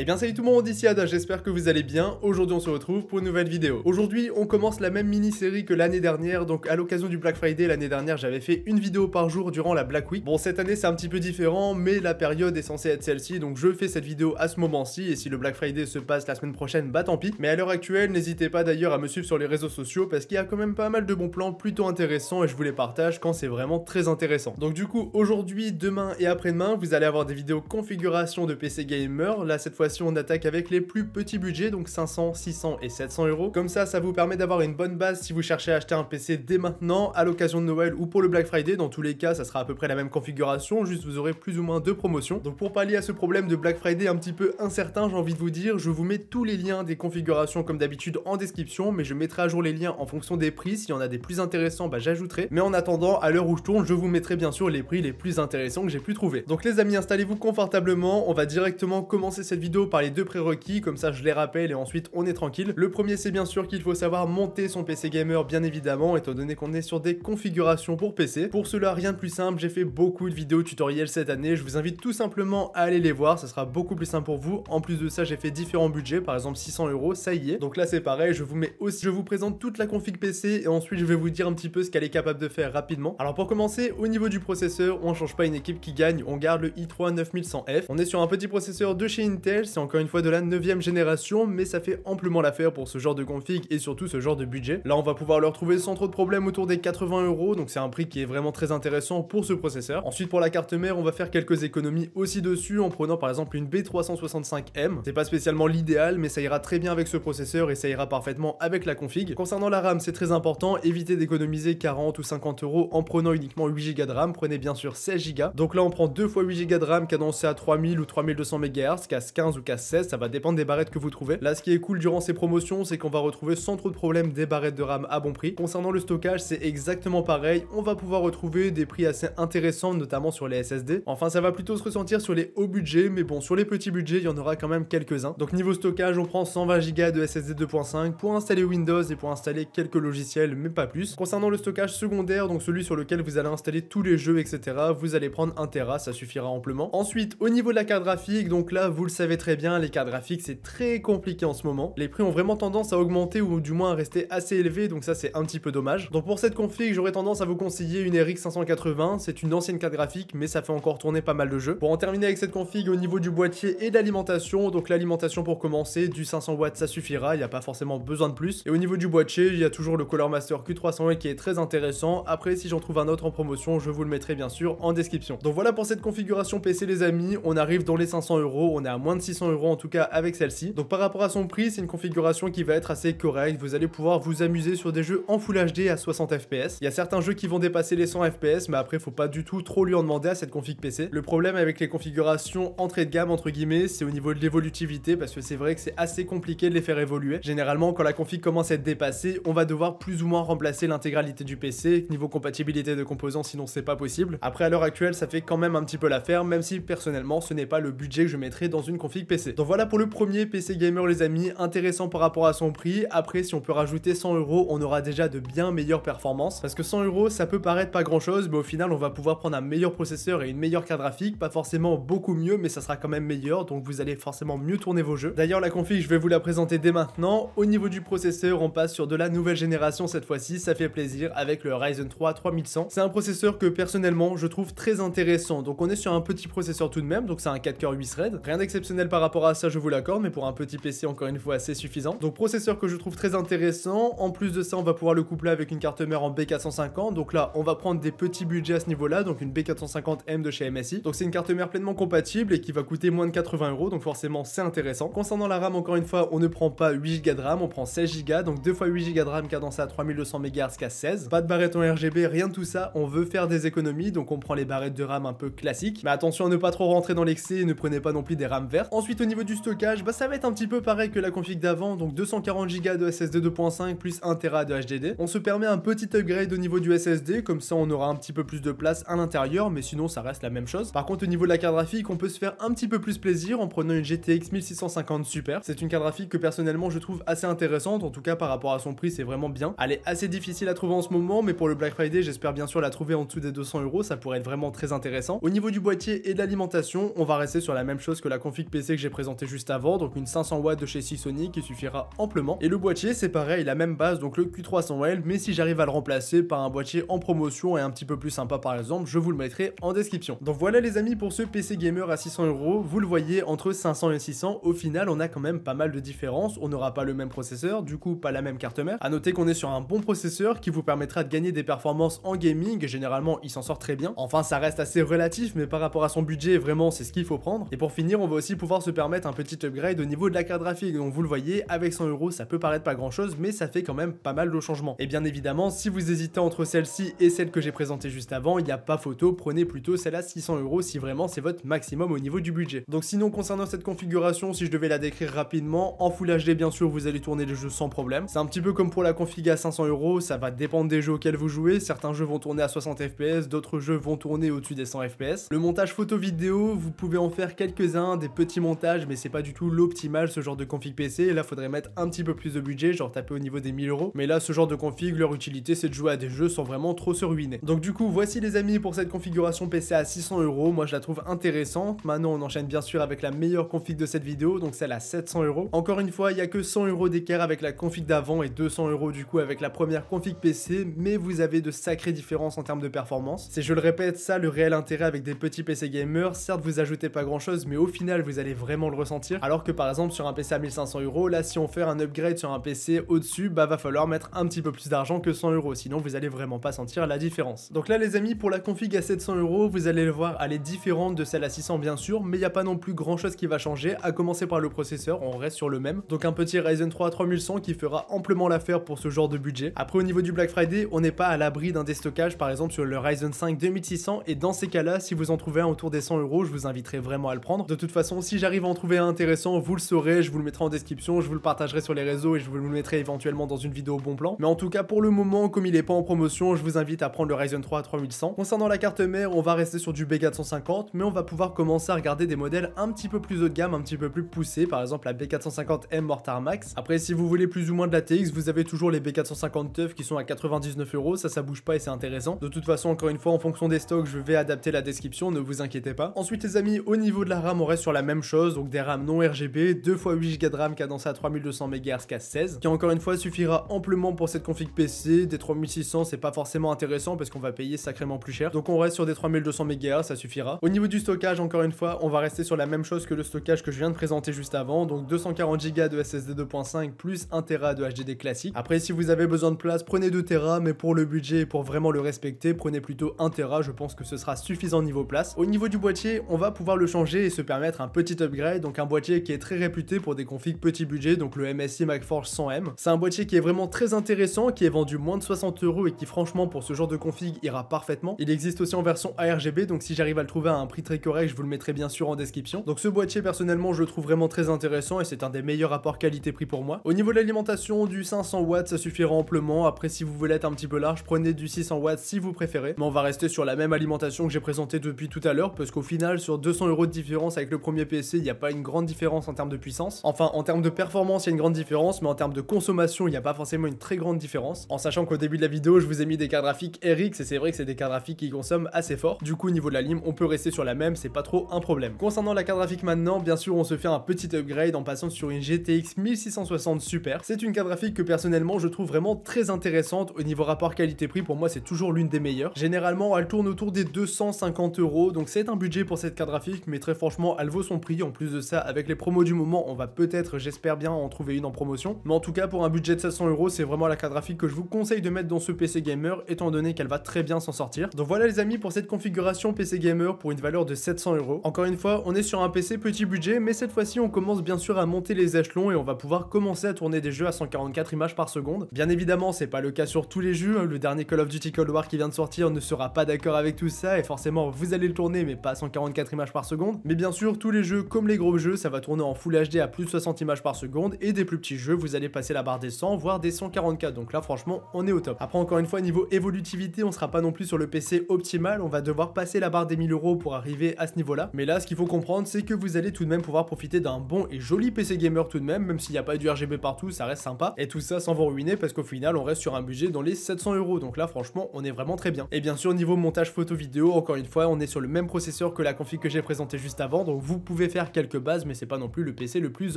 Eh bien salut tout le monde, ici Ada, j'espère que vous allez bien. Aujourd'hui on se retrouve pour une nouvelle vidéo. Aujourd'hui on commence la même mini-série que l'année dernière, donc à l'occasion du Black Friday l'année dernière j'avais fait une vidéo par jour durant la Black Week. Bon cette année c'est un petit peu différent, mais la période est censée être celle-ci, donc je fais cette vidéo à ce moment-ci, et si le Black Friday se passe la semaine prochaine, bah tant pis. Mais à l'heure actuelle, n'hésitez pas d'ailleurs à me suivre sur les réseaux sociaux, parce qu'il y a quand même pas mal de bons plans plutôt intéressants, et je vous les partage quand c'est vraiment très intéressant. Donc du coup aujourd'hui, demain et après-demain, vous allez avoir des vidéos configuration de PC Gamer, là cette fois on attaque avec les plus petits budgets, donc 500, 600 et 700 euros. Comme ça, ça vous permet d'avoir une bonne base si vous cherchez à acheter un PC dès maintenant, à l'occasion de Noël ou pour le Black Friday. Dans tous les cas, ça sera à peu près la même configuration, juste vous aurez plus ou moins deux promotions. Donc pour pallier à ce problème de Black Friday un petit peu incertain, j'ai envie de vous dire, je vous mets tous les liens des configurations comme d'habitude en description, mais je mettrai à jour les liens en fonction des prix. S'il y en a des plus intéressants, bah j'ajouterai. Mais en attendant, à l'heure où je tourne, je vous mettrai bien sûr les prix les plus intéressants que j'ai pu trouver. Donc les amis, installez-vous confortablement, on va directement commencer cette vidéo par les deux prérequis, comme ça je les rappelle et ensuite on est tranquille. Le premier c'est bien sûr qu'il faut savoir monter son PC gamer bien évidemment, étant donné qu'on est sur des configurations pour PC. Pour cela rien de plus simple, j'ai fait beaucoup de vidéos tutoriels cette année, je vous invite tout simplement à aller les voir, ça sera beaucoup plus simple pour vous. En plus de ça j'ai fait différents budgets, par exemple 600 euros, ça y est. Donc là c'est pareil, je vous mets aussi, je vous présente toute la config PC et ensuite je vais vous dire un petit peu ce qu'elle est capable de faire rapidement. Alors pour commencer, au niveau du processeur, on change pas une équipe qui gagne, on garde le i3 9100F. On est sur un petit processeur de chez Intel c'est encore une fois de la 9ème génération, mais ça fait amplement l'affaire pour ce genre de config et surtout ce genre de budget. Là, on va pouvoir le retrouver sans trop de problème autour des 80 euros, donc c'est un prix qui est vraiment très intéressant pour ce processeur. Ensuite, pour la carte mère, on va faire quelques économies aussi dessus en prenant par exemple une B365M. C'est pas spécialement l'idéal, mais ça ira très bien avec ce processeur et ça ira parfaitement avec la config. Concernant la RAM, c'est très important, évitez d'économiser 40 ou 50 euros en prenant uniquement 8Go de RAM, prenez bien sûr 16Go. Donc là, on prend 2 fois 8Go de RAM cadencé à 3000 ou 3200 MHz, casse 15 ou casse 16, ça va dépendre des barrettes que vous trouvez. Là, ce qui est cool durant ces promotions, c'est qu'on va retrouver sans trop de problèmes des barrettes de RAM à bon prix. Concernant le stockage, c'est exactement pareil, on va pouvoir retrouver des prix assez intéressants, notamment sur les SSD. Enfin, ça va plutôt se ressentir sur les hauts budgets, mais bon, sur les petits budgets, il y en aura quand même quelques-uns. Donc niveau stockage, on prend 120 Go de SSD 2.5 pour installer Windows et pour installer quelques logiciels, mais pas plus. Concernant le stockage secondaire, donc celui sur lequel vous allez installer tous les jeux, etc., vous allez prendre 1 Tera, ça suffira amplement. Ensuite, au niveau de la carte graphique, donc là, vous le savez très bien, les cartes graphiques c'est très compliqué en ce moment. Les prix ont vraiment tendance à augmenter ou du moins à rester assez élevés, donc ça c'est un petit peu dommage. Donc pour cette config, j'aurais tendance à vous conseiller une RX 580, c'est une ancienne carte graphique, mais ça fait encore tourner pas mal de jeux. Pour en terminer avec cette config au niveau du boîtier et de l'alimentation, donc l'alimentation pour commencer, du 500 watts ça suffira, il n'y a pas forcément besoin de plus. Et au niveau du boîtier, il y a toujours le Color Master Q300 qui est très intéressant. Après, si j'en trouve un autre en promotion, je vous le mettrai bien sûr en description. Donc voilà pour cette configuration PC les amis, on arrive dans les 500 euros, on est à moins de euros en tout cas avec celle-ci. Donc par rapport à son prix, c'est une configuration qui va être assez correcte. Vous allez pouvoir vous amuser sur des jeux en Full HD à 60 FPS. Il y a certains jeux qui vont dépasser les 100 FPS, mais après faut pas du tout trop lui en demander à cette config PC. Le problème avec les configurations entrée de gamme entre guillemets, c'est au niveau de l'évolutivité parce que c'est vrai que c'est assez compliqué de les faire évoluer. Généralement, quand la config commence à être dépassée, on va devoir plus ou moins remplacer l'intégralité du PC niveau compatibilité de composants, sinon c'est pas possible. Après, à l'heure actuelle, ça fait quand même un petit peu l'affaire, même si personnellement, ce n'est pas le budget que je mettrais dans une config PC. Donc voilà pour le premier PC Gamer les amis, intéressant par rapport à son prix. Après si on peut rajouter 100 euros, on aura déjà de bien meilleures performances. Parce que 100 euros ça peut paraître pas grand chose, mais au final on va pouvoir prendre un meilleur processeur et une meilleure carte graphique. Pas forcément beaucoup mieux, mais ça sera quand même meilleur, donc vous allez forcément mieux tourner vos jeux. D'ailleurs la config je vais vous la présenter dès maintenant. Au niveau du processeur, on passe sur de la nouvelle génération cette fois-ci, ça fait plaisir, avec le Ryzen 3 3100. C'est un processeur que personnellement je trouve très intéressant. Donc on est sur un petit processeur tout de même, donc c'est un 4 coeurs 8 threads. Rien d'exceptionnel par rapport à ça, je vous l'accorde, mais pour un petit PC, encore une fois, c'est suffisant. Donc processeur que je trouve très intéressant. En plus de ça, on va pouvoir le coupler avec une carte mère en B450. Donc là, on va prendre des petits budgets à ce niveau-là, donc une B450M de chez MSI. Donc c'est une carte mère pleinement compatible et qui va coûter moins de 80 euros, donc forcément c'est intéressant. Concernant la RAM, encore une fois, on ne prend pas 8Go de RAM, on prend 16Go, donc 2 fois 8Go de RAM cadencé à 3200 MHz jusqu'à 16. Pas de barrettes en RGB, rien de tout ça, on veut faire des économies, donc on prend les barrettes de RAM un peu classiques. Mais attention à ne pas trop rentrer dans l'excès, et ne prenez pas non plus des RAM vertes. Ensuite, au niveau du stockage, bah, ça va être un petit peu pareil que la config d'avant, donc 240Go de SSD 2.5 plus 1TB de HDD. On se permet un petit upgrade au niveau du SSD, comme ça on aura un petit peu plus de place à l'intérieur, mais sinon ça reste la même chose. Par contre, au niveau de la carte graphique, on peut se faire un petit peu plus plaisir en prenant une GTX 1650 Super. C'est une carte graphique que personnellement je trouve assez intéressante, en tout cas par rapport à son prix, c'est vraiment bien. Elle est assez difficile à trouver en ce moment, mais pour le Black Friday, j'espère bien sûr la trouver en dessous des 200€, ça pourrait être vraiment très intéressant. Au niveau du boîtier et de l'alimentation, on va rester sur la même chose que la config PC que j'ai présenté juste avant, donc une 500 watts de chez Seasonic qui suffira amplement. Et le boîtier, c'est pareil, la même base, donc le Q300L, mais si j'arrive à le remplacer par un boîtier en promotion et un petit peu plus sympa par exemple, je vous le mettrai en description. Donc voilà les amis pour ce PC gamer à 600 euros, vous le voyez entre 500 et 600, au final on a quand même pas mal de différences, on n'aura pas le même processeur, du coup pas la même carte mère. À noter qu'on est sur un bon processeur qui vous permettra de gagner des performances en gaming, généralement il s'en sort très bien. Enfin ça reste assez relatif mais par rapport à son budget vraiment c'est ce qu'il faut prendre. Et pour finir on va aussi pouvoir se permettre un petit upgrade au niveau de la carte graphique. Donc vous le voyez, avec 100 euros, ça peut paraître pas grand chose, mais ça fait quand même pas mal de changements. Et bien évidemment, si vous hésitez entre celle-ci et celle que j'ai présentée juste avant, il n'y a pas photo, prenez plutôt celle à 600 euros si vraiment c'est votre maximum au niveau du budget. Donc sinon, concernant cette configuration, si je devais la décrire rapidement, en Full HD bien sûr, vous allez tourner le jeu sans problème. C'est un petit peu comme pour la config à 500 euros, ça va dépendre des jeux auxquels vous jouez. Certains jeux vont tourner à 60 fps, d'autres jeux vont tourner au-dessus des 100 fps. Le montage photo vidéo, vous pouvez en faire quelques-uns, des petits montage, mais c'est pas du tout l'optimal ce genre de config PC. Et là, faudrait mettre un petit peu plus de budget, genre taper au niveau des 1000 euros. Mais là, ce genre de config, leur utilité, c'est de jouer à des jeux sans vraiment trop se ruiner. Donc du coup, voici les amis pour cette configuration PC à 600 euros. Moi, je la trouve intéressante. Maintenant, on enchaîne bien sûr avec la meilleure config de cette vidéo, donc celle à 700 euros. Encore une fois, il n'y a que 100 euros d'écart avec la config d'avant et 200 euros du coup avec la première config PC, mais vous avez de sacrées différences en termes de performance. C'est, je le répète, ça le réel intérêt avec des petits PC gamers. Certes, vous ajoutez pas grand chose, mais au final, vous allez vraiment le ressentir. Alors que par exemple sur un PC à 1500 euros, là si on fait un upgrade sur un PC au-dessus, bah va falloir mettre un petit peu plus d'argent que 100 euros, sinon vous allez vraiment pas sentir la différence. Donc là les amis, pour la config à 700 euros, vous allez le voir, elle est différente de celle à 600 bien sûr, mais il n'y a pas non plus grand chose qui va changer, à commencer par le processeur, on reste sur le même. Donc un petit Ryzen 3 3100 qui fera amplement l'affaire pour ce genre de budget. Après au niveau du Black Friday, on n'est pas à l'abri d'un déstockage par exemple sur le Ryzen 5 2600 et dans ces cas-là, si vous en trouvez un autour des 100 euros, je vous inviterai vraiment à le prendre. De toute façon, si j'arrive à en trouver un intéressant, vous le saurez, je vous le mettrai en description, je vous le partagerai sur les réseaux et je vous le mettrai éventuellement dans une vidéo bon plan. Mais en tout cas, pour le moment, comme il n'est pas en promotion, je vous invite à prendre le Ryzen 3 à 3100. Concernant la carte mère, on va rester sur du B450, mais on va pouvoir commencer à regarder des modèles un petit peu plus haut de gamme, un petit peu plus poussés, par exemple la B450M Mortar Max. Après, si vous voulez plus ou moins de la TX, vous avez toujours les B450 TUF qui sont à 99 euros, ça, ça bouge pas et c'est intéressant. De toute façon, encore une fois, en fonction des stocks, je vais adapter la description, ne vous inquiétez pas. Ensuite, les amis, au niveau de la RAM, on reste sur la même chose donc des RAM non RGB, 2 x 8 Go de RAM cadencé à 3200 MHz cas 16, qui encore une fois suffira amplement pour cette config PC, des 3600 c'est pas forcément intéressant parce qu'on va payer sacrément plus cher, donc on reste sur des 3200 MHz, ça suffira. Au niveau du stockage, encore une fois, on va rester sur la même chose que le stockage que je viens de présenter juste avant, donc 240 Go de SSD 2.5 plus 1 tb de HDD classique. Après, si vous avez besoin de place, prenez 2 tb mais pour le budget et pour vraiment le respecter, prenez plutôt 1 tb je pense que ce sera suffisant niveau place. Au niveau du boîtier, on va pouvoir le changer et se permettre un petit upgrade, donc un boîtier qui est très réputé pour des configs petit budget, donc le MSI MacForge 100M. C'est un boîtier qui est vraiment très intéressant, qui est vendu moins de 60 euros et qui franchement pour ce genre de config ira parfaitement. Il existe aussi en version ARGB, donc si j'arrive à le trouver à un prix très correct, je vous le mettrai bien sûr en description. Donc ce boîtier personnellement je le trouve vraiment très intéressant et c'est un des meilleurs rapports qualité-prix pour moi. Au niveau de l'alimentation, du 500 watts ça suffira amplement. Après si vous voulez être un petit peu large, prenez du 600 watts si vous préférez. Mais on va rester sur la même alimentation que j'ai présentée depuis tout à l'heure parce qu'au final sur 200 euros de différence avec le premier PC il n'y a pas une grande différence en termes de puissance. Enfin, en termes de performance, il y a une grande différence, mais en termes de consommation, il n'y a pas forcément une très grande différence. En sachant qu'au début de la vidéo, je vous ai mis des cartes graphiques RX, et c'est vrai que c'est des cartes graphiques qui consomment assez fort. Du coup, au niveau de la lime, on peut rester sur la même, c'est pas trop un problème. Concernant la carte graphique maintenant, bien sûr, on se fait un petit upgrade en passant sur une GTX 1660 Super. C'est une carte graphique que personnellement, je trouve vraiment très intéressante au niveau rapport qualité-prix. Pour moi, c'est toujours l'une des meilleures. Généralement, elle tourne autour des 250 euros, donc c'est un budget pour cette carte graphique, mais très franchement, elle vaut son prix en plus de ça, avec les promos du moment, on va peut-être, j'espère bien, en trouver une en promotion. Mais en tout cas, pour un budget de 700 euros, c'est vraiment la carte graphique que je vous conseille de mettre dans ce PC Gamer, étant donné qu'elle va très bien s'en sortir. Donc voilà les amis pour cette configuration PC Gamer pour une valeur de 700 euros. Encore une fois, on est sur un PC petit budget, mais cette fois-ci, on commence bien sûr à monter les échelons et on va pouvoir commencer à tourner des jeux à 144 images par seconde. Bien évidemment, c'est pas le cas sur tous les jeux. Hein. Le dernier Call of Duty Cold War qui vient de sortir ne sera pas d'accord avec tout ça et forcément, vous allez le tourner, mais pas à 144 images par seconde. Mais bien sûr, tous les jeux comme les gros jeux, ça va tourner en Full HD à plus de 60 images par seconde et des plus petits jeux, vous allez passer la barre des 100, voire des 144. Donc là, franchement, on est au top. Après, encore une fois, niveau évolutivité, on sera pas non plus sur le PC optimal. On va devoir passer la barre des 1000 euros pour arriver à ce niveau-là. Mais là, ce qu'il faut comprendre, c'est que vous allez tout de même pouvoir profiter d'un bon et joli PC gamer tout de même, même s'il n'y a pas du RGB partout, ça reste sympa. Et tout ça sans vous ruiner parce qu'au final, on reste sur un budget dans les 700 euros. Donc là, franchement, on est vraiment très bien. Et bien sûr, niveau montage photo vidéo, encore une fois, on est sur le même processeur que la config que j'ai présenté juste avant. Donc vous pouvez faire quelques bases, mais c'est pas non plus le PC le plus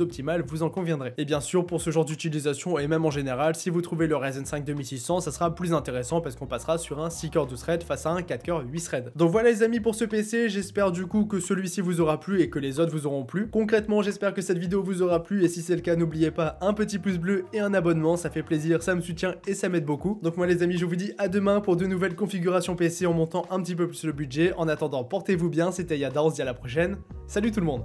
optimal, vous en conviendrez. Et bien sûr, pour ce genre d'utilisation, et même en général, si vous trouvez le Ryzen 5 2600, ça sera plus intéressant parce qu'on passera sur un 6 coeurs 12 threads face à un 4 coeurs 8 threads. Donc voilà les amis pour ce PC, j'espère du coup que celui-ci vous aura plu et que les autres vous auront plu. Concrètement, j'espère que cette vidéo vous aura plu et si c'est le cas, n'oubliez pas un petit pouce bleu et un abonnement, ça fait plaisir, ça me soutient et ça m'aide beaucoup. Donc moi les amis, je vous dis à demain pour de nouvelles configurations PC en montant un petit peu plus le budget. En attendant, portez-vous bien, c'était se et à la prochaine. Salut tout le monde